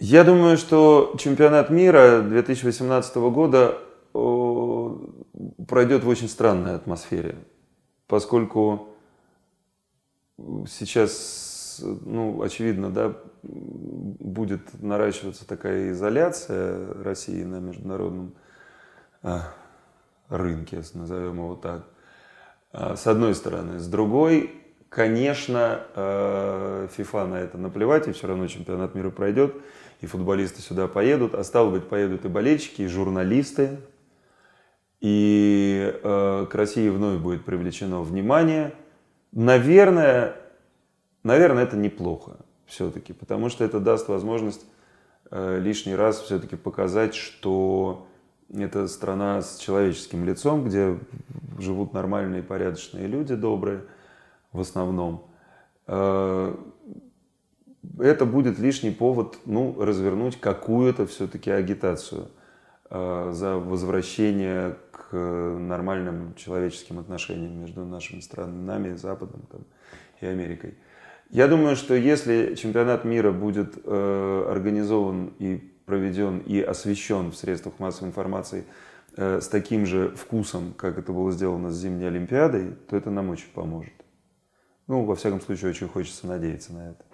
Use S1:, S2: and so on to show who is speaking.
S1: Я думаю, что чемпионат мира 2018 года э, пройдет в очень странной атмосфере, поскольку сейчас, ну, очевидно, да, будет наращиваться такая изоляция России на международном э, рынке, назовем его так, э, с одной стороны. С другой, Конечно, ФИФА э, на это наплевать, и все равно чемпионат мира пройдет, и футболисты сюда поедут, а стало быть, поедут и болельщики, и журналисты, и э, к России вновь будет привлечено внимание. Наверное, наверное, это неплохо все-таки, потому что это даст возможность э, лишний раз все-таки показать, что это страна с человеческим лицом, где живут нормальные, порядочные люди, добрые – в основном, э, это будет лишний повод ну, развернуть какую-то все-таки агитацию э, за возвращение к э, нормальным человеческим отношениям между нашими странами, Западом там, и Америкой. Я думаю, что если чемпионат мира будет э, организован и проведен и освещен в средствах массовой информации э, с таким же вкусом, как это было сделано с зимней Олимпиадой, то это нам очень поможет. Ну, во всяком случае, очень хочется надеяться на это.